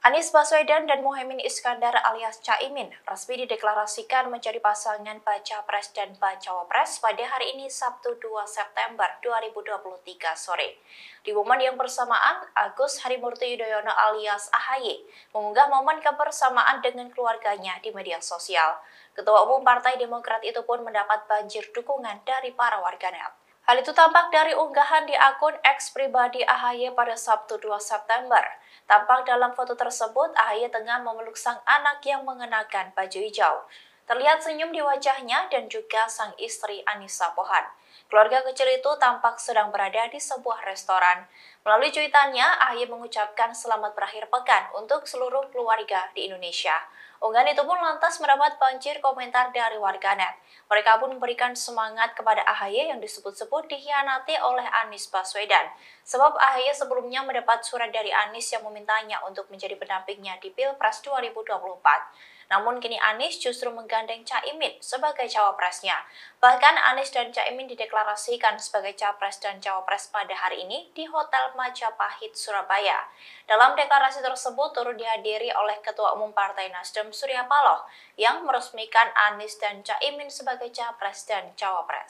Anies Baswedan dan Mohaimin Iskandar alias Caimin resmi dideklarasikan menjadi pasangan baca pres dan baca wapres pada hari ini Sabtu 2 September 2023 sore. Di momen yang bersamaan, Agus Harimurti Yudhoyono alias AHY mengunggah momen kebersamaan dengan keluarganya di media sosial. Ketua Umum Partai Demokrat itu pun mendapat banjir dukungan dari para warganet. Hal itu tampak dari unggahan di akun X pribadi AHY pada Sabtu 2 September. Tampak dalam foto tersebut, AHY tengah memeluk sang anak yang mengenakan baju hijau. Terlihat senyum di wajahnya dan juga sang istri Anissa Pohan. Keluarga kecil itu tampak sedang berada di sebuah restoran. Melalui cuitannya, Ahy mengucapkan selamat berakhir pekan untuk seluruh keluarga di Indonesia. Unggahan itu pun lantas mendapat banjir komentar dari warganet. Mereka pun memberikan semangat kepada Ahaye yang disebut-sebut dikhianati oleh Anies Baswedan. Sebab Ahaye sebelumnya mendapat surat dari Anies yang memintanya untuk menjadi pendampingnya di Pilpres 2024. Namun kini Anies justru menggandeng Caimin sebagai cawapresnya. Bahkan Anies dan Caimin di dideklarasikan sebagai capres dan cawapres pada hari ini di Hotel Majapahit, Surabaya. Dalam deklarasi tersebut turut dihadiri oleh Ketua Umum Partai Nasdem Surya Paloh yang meresmikan Anies dan Caimin sebagai capres dan cawapres.